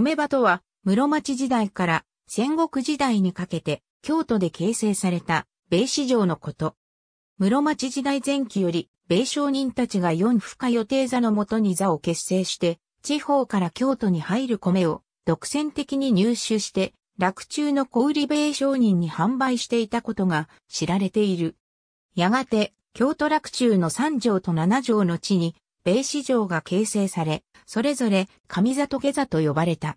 米場とは、室町時代から戦国時代にかけて、京都で形成された、米市場のこと。室町時代前期より、米商人たちが四不可予定座のもとに座を結成して、地方から京都に入る米を独占的に入手して、落中の小売米商人に販売していたことが知られている。やがて、京都落中の三条と七条の地に、米市場が形成され、それぞれ上里下座と呼ばれた。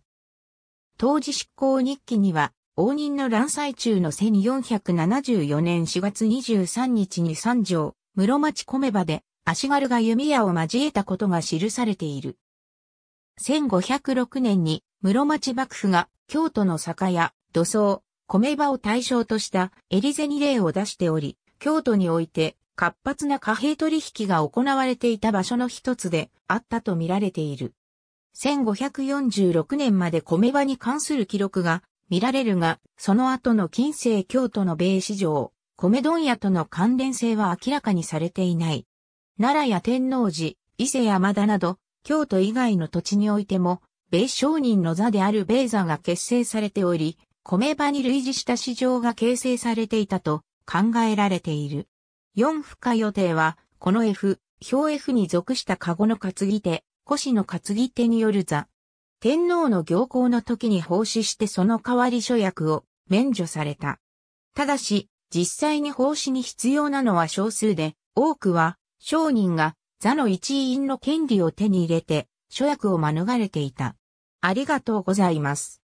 当時執行日記には、応仁の乱祭中の1474年4月23日に三条、室町米場で、足軽が弓矢を交えたことが記されている。1506年に室町幕府が京都の酒屋、土葬、米場を対象としたエリゼニ例を出しており、京都において活発な貨幣取引が行われていた場所の一つであったと見られている。1546年まで米場に関する記録が見られるが、その後の近世京都の米市場、米問屋との関連性は明らかにされていない。奈良や天王寺、伊勢山田など、京都以外の土地においても、米商人の座である米座が結成されており、米場に類似した市場が形成されていたと考えられている。4負荷予定は、この F、表 F に属した籠の担ぎ手、腰の担ぎ手による座。天皇の行幸の時に奉仕してその代わり諸役を免除された。ただし、実際に奉仕に必要なのは少数で、多くは、商人が座の一員の権利を手に入れて、諸役を免れていた。ありがとうございます。